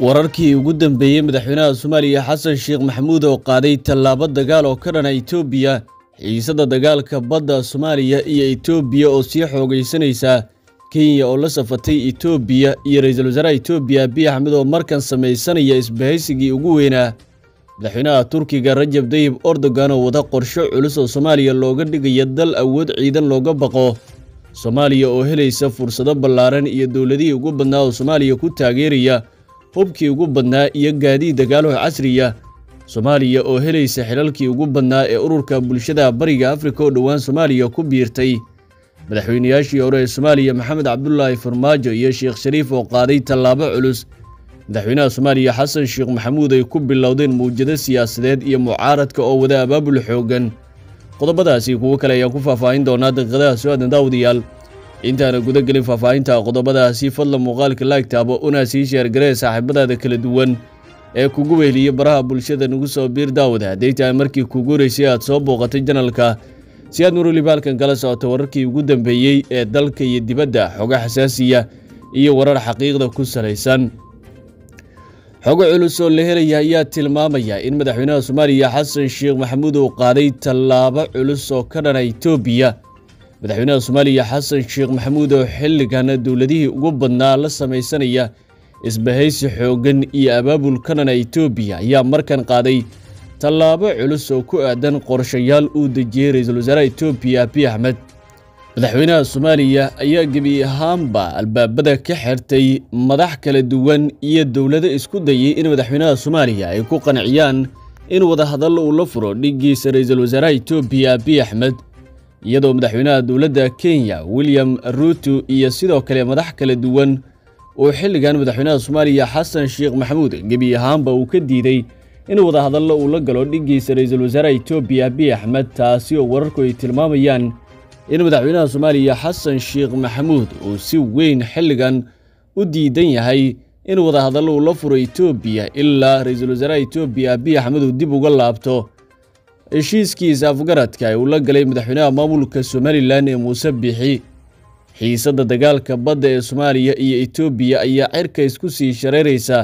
wararkii ugu dambeeyey madaxweynaha soomaaliya xasan sheekh maxamuud oo qaaday tallaabo dagaal oo ka dhana etoobiya xiisadda dagaalka badda soomaaliya iyo etoobiya oo sii xoogaysanaysa kenya oo la safatay etoobiya iyo ra-iisul wasaaraha etoobiya abiy axmed oo markan samaysanaya isbahaysigii ugu weynaa madaxweynaha turkiga rajab dayib ordogan oo wada qorsho culus oo soomaaliya looga dhigaya dal awood ciidan looga baqo soomaaliya oo helaysa fursado ballaaran iyo dowladihii ugu badnaa oo soomaaliya ku taageeraya hubkii ugu badnaa iyo gaadiid dagaalooha casriya soomaaliya oo helaysa xilalkii ugu badnaa ee ururka bulshada bariga afrika oo dhowaan soomaaliya ku biirtay madaxweynayaashii hore ee soomaaliya maxamed cabdulaahi farmaajo iyo sheekh shariif oo qaaday tallaabo culus madaxweynaha soomaaliya xasan sheekh maxamuud ay ku bilowdeen mawjado siyaasadeed iyo mucaaradka oo wada abaabul xooggan qodobadaasi kuwo kale ayaan ku faahfaahin doonaa daqiiqadaha soo aadan daawadayaal intaana guda gelin faahfaahinta qodobadaasi fadla muuqaalka laagtaabo una sii sheergaree saaxiibadaada kala duwan ee kugu weheliya baraha bulshada nugu soo biir daawad hadday markii ku guuraysay aad soo booqatay janalka si aad marwaliba halkan kala socoto wararkii ugu dambeeyey ee dalka iyo dibadda xoga xasaasiya iyo warar xaqiiqda ku salaysan xogo culus oo la helaya ayaa tilmaamaya in madaxweynaha soomaaliya xasan sheekh maxamuud uu qaaday tallaabo culus oo ka dhana etoobiya madaxweynaha soomaaliya xasan sheekh maxamuud oo xilligan dowladihii ugu badnaa la samaysanaya isbahaysi xooggan iyo abaabulkanana etoobiya ayaa markan qaaday tallaabo culus oo ku aadan qorshayaal uu dejiyey ra-iisul wasaaraha etoobiya abi axmed madaxweynaha soomaaliya ayaa gebi ahaanba albaabada ka xirtay madax kala duwan iyo dowlado isku dayay in madaxweynaha soomaaliya ay ku qanciyaan in wadahadallo uu la furo dhiggiisa ra-iisul wasaaraha etoobiya abi axmed iyadoo madaxweynaha dowladda kenya william ruutu iyo sidoo kale madax kala duwan uu xilligan madaxweynaha soomaaliya xasan sheekh maxamuud gebi ahaanba uu ka diiday in wadahadallo uu la galo dhiggiisa ra'iisul wasaaraha etoobiya abiy axmed taasi oo wararku ay tilmaamayaan in madaxweynaha soomaaliya xasan sheekh maxamuud uu si weyn xilligan u diidan yahay in wadahadallo uu la furo etoobiya ilaa ra'iisul wasaaraha etoobiya abiy axmed uu dib uga laabto heshiiskiisa afgaradka uu la galay madaxweynaha maamulka somalilan ee muuse biixi xiisadda dagaalka badda ee soomaaliya iyo etoobiya ayaa cirka isku sii shareeraysa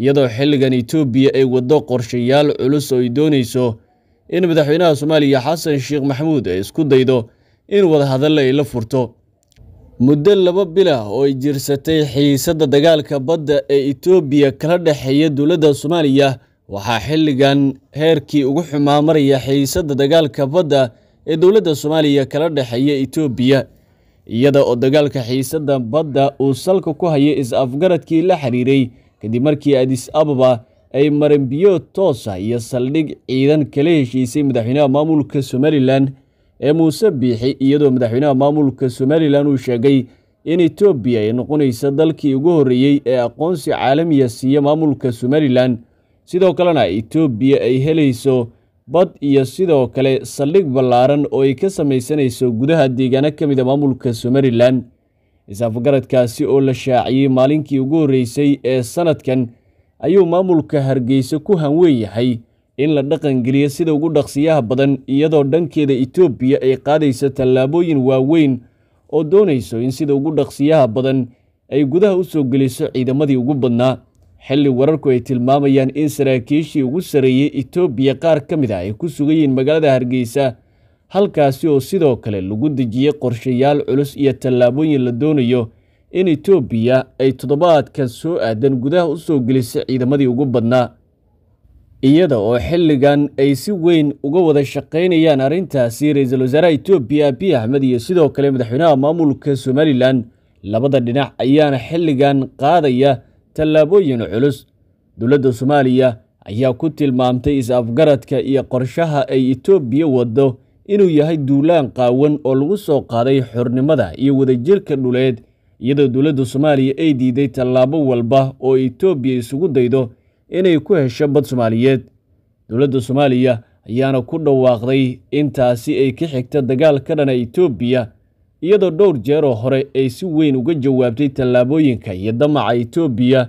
iyadoo xilligan etoobiya ay waddo qorshayaal culus oo ay doonayso in madaxweynaha soomaaliya xasan sheekh maxamuud ay isku daydo in wadahadalle ay la furto muddo laba bilah oo ay jirsatay xiisadda dagaalka badda ee etoobiya kala dhexeeya dowladda soomaaliya waxaa xilligan heerkii ugu xumaa maraya xiisadda dagaalka badda ee dowladda soomaaliya kala dhexeeya etoobiya iyada oo dagaalka xiisadda badda uu salka ku hayay is-afgaradkii la xiriiray kadib markii adis ababa ay mareen biyo toosa iyo saldhig ciidan kala heshiisay madaxweynaha maamulka somalilan ee muuse biixi iyadoo madaxweynaha maamulka somalilan uu sheegay in etoobiya ay noqonaysa dalkii ugu horreeyey ee aqoonsi caalamiya siiya maamulka somalilan sidoo kalena itoobiya ay helayso bad iyo sidoo kale saldhig ballaaran oo ay ka samaysanayso gudaha deegaano ka mid a ah maamulka is-afgaradkaasi oo la shaaciyey maalinkii ugu horreysay ee sanadkan ayuu maamulka hargeysa ku hanweeyahay in la dhaqangeliyo sida ugu dhaqsiyaha badan iyadoo dhankeeda itoobiya ay qaadayso tallaabooyin waaweyn oo doonayso in sida ugu dhaqsiyaha badan ay gudaha u soo geliso ciidamadii ugu badnaa xilli wararku ay tilmaamayaan in saraakiishii ugu sarreeyey itoobiya qaar ka mid ah ay ku sugayiin magaalada hargeysa halkaasi oo sidoo kale lagu dejiyey qorshayaal culus iyo tallaabooyin la doonayo in itoobiya ay toddobaadkan soo aadan gudaha u soo gelisay ciidamadii ugu badnaa iyada oo xilligan ay si weyn uga wada shaqaynayaan arrintaasi ra-iisul wasaaraha itoobiya abiy axmed iyo sidoo kale madaxweynaha maamulka somalilan labada dhinac ayaana xilligan qaadaya tallaabooyin culus dowladda soomaaliya ayaa ku tilmaamtay is-afgaradka iyo qorshaha ay itoobiya waddo inuu yahay duulaan qaawan oo lagu soo qaaday xornimada iyo wadajirka dhuleed iyadoo dowladda soomaaliya ay diiday tallaabo walba oo itoobiya isugu daydo inay ku hesho bad soomaaliyeed dowladda soomaaliya ayaana ku dhawaaqday intaasi ay ka xigta ka dhana itoobiya iyadoo dhowr jeeroo hore ay si weyn uga jawaabtay tallaabooyinka iyo damaca etoobiya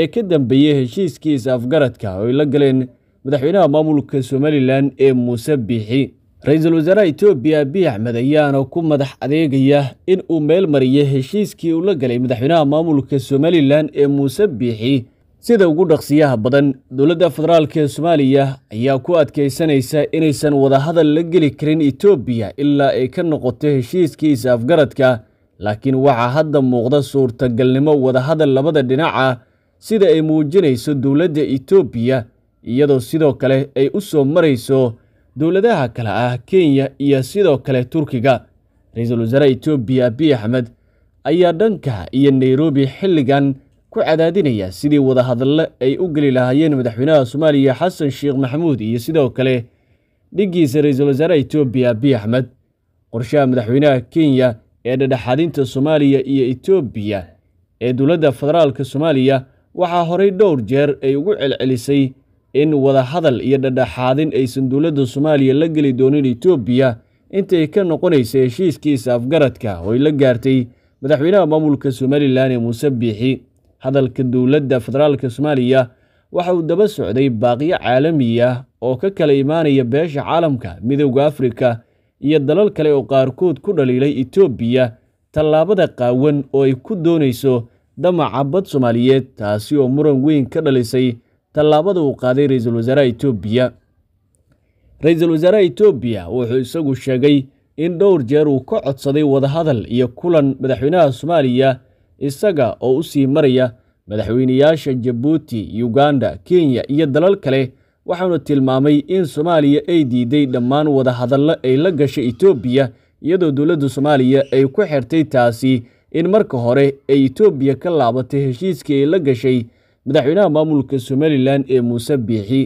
ee ka dambeeyey heshiiskii is-afgaradka oo ay la galeen madaxweynaha maamulka somalilan ee muuse biixi ra-iisul wasaaraha etoobiya abiy axmed ayaana ku madax adeegaya in uu meel mariyay heshiiskii ula galay madaxweynaha maamulka somalilan ee muuse biixi sida ugu dhaqsiyaha badan dowladda federaalk ee soomaaliya ayaa ku adkaysanaysa inaysan wadahadal la geli karin etoobiya ilaa ay ka noqoto heshiiskiisa afgaradka laakiin waxaa hadda muuqda suurtagalnimo wadahadal labada dhinaca sida ay muujinayso dowladda etoobiya iyadoo sidoo kale ay u soo marayso dowladaha kale ah kenya iyo sidoo kale turkiga ra-iisul wasaare etoobiya abiy axmed ayaa dhanka iyo nairobi xilligan ku cadaadinaya sidii wadahadallo ay u geli lahaayeen madaxweynaha soomaaliya xasan sheekh maxamuud iyo sidoo kale dhiggiisa ra-iisul wasaaraha etoobiya abiy axmed qorshaha madaxweynaha kenya ee dhadhexaadinta soomaaliya iyo etoobiya ee dowladda federaalka soomaaliya waxaa horey dhowr jeer ay ugu celcelisay in wadahadal iyo dhadhaxaadin aysan dowladda soomaaliya la geli doonin etoobiya intay ka noqonaysay heshiiskiisa afgaradka oo ay la gaartay madaxweynaha maamulka somalilan ee muuse biixi hadalka dowladda federaalka soomaaliya waxa uu daba socday baaqyo caalami ah oo ka kala imaanaya beesha caalamka midowda afrika iyo dalal kale oo qaarkood ku dhaliilay etoobiya tallaabada qaawan oo ay ku doonayso damaca bad soomaaliyeed taasi oo muran weyn ka dhalisay tallaabada uu qaaday ra-iisul wasaaraha etoobiya ra-iisul wasaaraha etoobiya wuxuu isagu sheegay in dhowr jeer uu ka codsaday wadahadal iyo kulan madaxweynaha soomaaliya isaga oo u sii maraya madaxweynayaasha jabuuti uganda kenya iyo dalal kale waxaanu tilmaamay in soomaaliya ay diiday dhammaan wadahadallo ay la gashay itoobiya iyadoo dowladda soomaaliya ay ku xirtay taasi in marka hore ay itoobiya ka laabatay heshiiskii ay la gashay madaxweynaha maamulka somalilan ee muuse biixi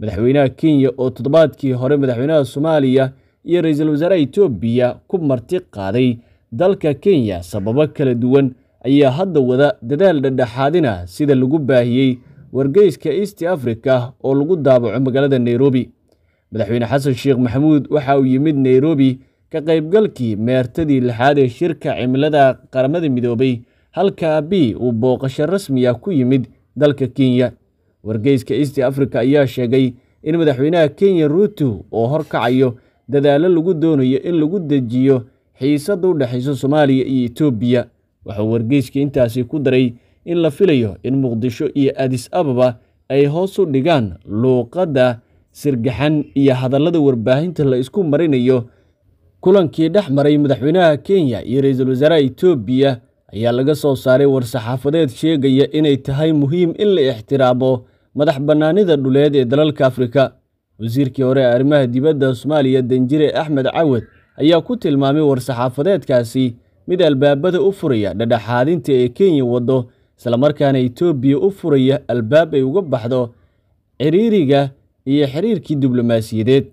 madaxweynaha kenya oo toddobaadkii hore madaxweynaha soomaaliya iyo ra-iisul wasaaraha itoobiya ku marti qaaday dalka kenya sababo kala duwan ayaa hadda wada dadaal dhedhexaadina sida lagu baahiyey wargeyska east africa oo lagu daabaco magaalada nairobi madaxweyne xasan sheekh maxamuud waxa uu yimid nairobi ka qaybgalkii meertadii lixaad ee shirka cimilada qaramada midoobay halka abi uu booqasho rasmiya ah ku yimid dalka kenya wargeyska east africa ayaa sheegay in madaxweynaha kenya ruutu oo horkacayo dadaallo lagu doonayo in lagu dejiyo xiisadda u dhexayso soomaaliya iyo etoobiya waxuu wargeyska intaasi ku daray in la filayo in muqdisho iyo adis ababa ay hoos u dhigaan luuqadda sirgaxan iyo hadallada warbaahinta la isku marinayo kulankii dhex maray madaxweynaha kenya iyo ra-iisul wasaaraha etoobiya ayaa laga soo saaray war-saxaafadeed sheegaya inay tahay muhiim in la ixtiraamo madax bannaanida dhuleed ee dalalka afrika wasiirkii hore ee arrimaha dibadda soomaaliya danjire axmed cawad ayaa ku tilmaamay war-saxaafadeedkaasi mid albaabada u furaya dhadhaxaadinta ee kenya waddo islamarkaana etoobiya u furaya albaab ay uga baxdo ciriiriga iyo xiriirkii diblomaasiyadeed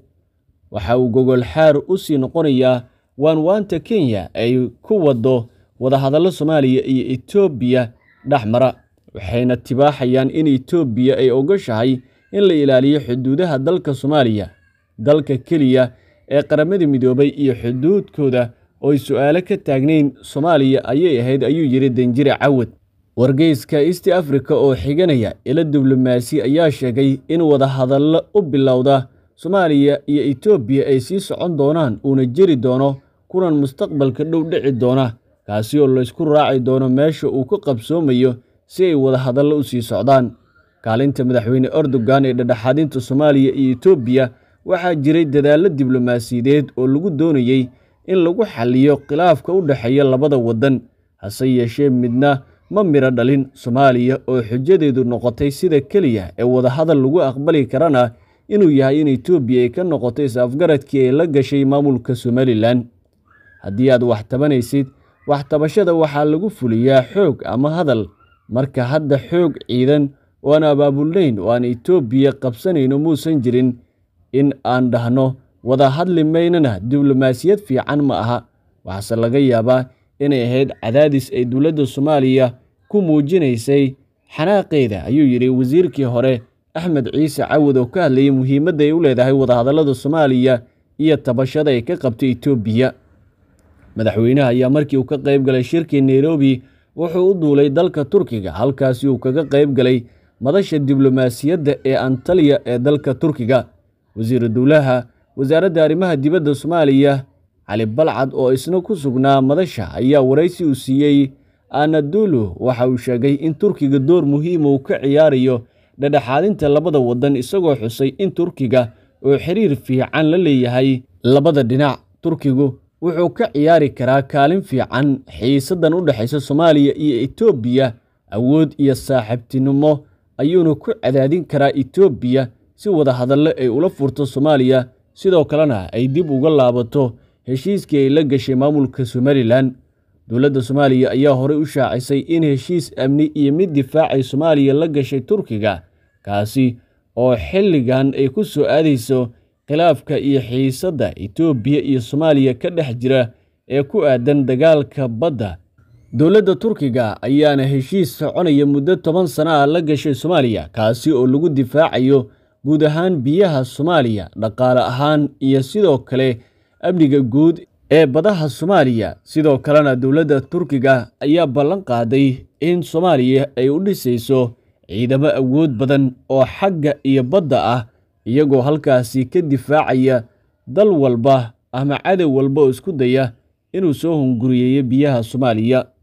waxa uu gogol xaar u sii noqonayaa waanwaanta kenya ay ku waddo wadahadallo soomaaliya iyo etoobiya dhex mara waxayna tibaaxayaan in etoobiya ay ogoshahay in la ilaaliyo xuduudaha dalka soomaaliya dalka keliya ee qaramada midoobay iyo xuduudkooda oo ay su'aalo ka taagnayn soomaaliya ayay ahayd ayuu yidhi danjire cawad wargeyska east africa oo xiganaya ilo diblomaasi ayaa sheegay in wadahadallo u bilowda soomaaliya iyo etoobiya ay sii socon doonaan uuna jiri doono kulan mustaqbalka dhow dhici doona kaasi oo laysku raaci doono meesha uu ka qabsoomayo si ay wadahadallo u sii socdaan kaalinta madaxweyne erdogan ee dhadhaxaadinta soomaaliya iyo etoobiya waxaa jiray dadaallo diblomaasiyadeed oo lagu doonayey in lagu xalliyo khilaafka u dhexeeya labada waddan hase yeeshee midna ma midho dhalin soomaaliya oo xujadeedu noqotay sida keliya ee wadahadal lagu aqbali karana inuu yahay in etoobiya ay ka noqoto is-afgaradkii ay la gashay maamulka somalilan haddii aad wax tabanaysid wax waxaa lagu fuliyaa xoog ama hadal marka hadda xoog ciidan oo aan abaabulnayn oo aan etoobiya qabsanayno muusan jirin in aan dhahno wada hadli maynana diblomaasiyad fiican ma aha waxaase laga yaabaa inay ahayd cadaadis ay dowladda soomaaliya ku muujinaysay xanaaqeeda ayuu yidhi wasiirkii hore axmed ciise cawad oo ka hadlayay muhiimadda ay u leedahay wadahadallada soomaaliya iyo tabashada ay ka qabtay etoobiya madaxweynaha ayaa markii uu ka qayb galay shirkii nairobi wuxuu u duulay dalka turkiga halkaasi uu kaga qayb galay madasha diblomaasiyadda ee antaliya ee dalka turkiga wasiiru wasaaradda arrimaha dibadda soomaaliya cali balcad oo isna ku sugnaa madasha ayaa waraysi uu siiyey anadulu waxa uu sheegay in turkiga door muhiima uu ka ciyaarayo dhadhaxaadinta labada waddan isagoo xusay in turkiga uu xiriir fiican la leeyahay labada dhinac turkigu wuxuu ka ciyaari karaa kaalin fiican xiisaddan u dhexaysa soomaaliya iyo etoobiya awood iyo saaxiibtinimo ayuuna ku cadaadin karaa etoobiya si wadahadallo ay ula furto soomaaliya sidoo kalena ay dib uga laabato heshiiskii ay la gashay maamulka somalilan dowladda soomaaliya ayaa horey u shaacisay in heshiis amni iyo mid difaacay soomaaliya la gashay turkiga kaasi oo xilligan ay ku soo aadayso khilaafka iyo xiisadda etoobiya iyo soomaaliya ka dhex jira ee ku aadan dagaalka badda dowladda turkiga ayaana heshiis soconaya muddo toban sana ah la gashay soomaaliya kaasi oo lagu difaacayo guud ahaan biyaha Soomaaliya, dhaqaale ahaan, iyo sidoo kale amniga guud ee badaha Soomaaliya. Sidoo kalena dowladda Turkiga ayaa ballan qaaday in Soomaaliya ay u dhisayso ciidamo awood badan oo xagga iyo badda ah, iyagoo halkaasi ka difaacaya dal walba ama cadow walba oo isku daya inuu soo hunguriyeeyo biyaha Soomaaliya.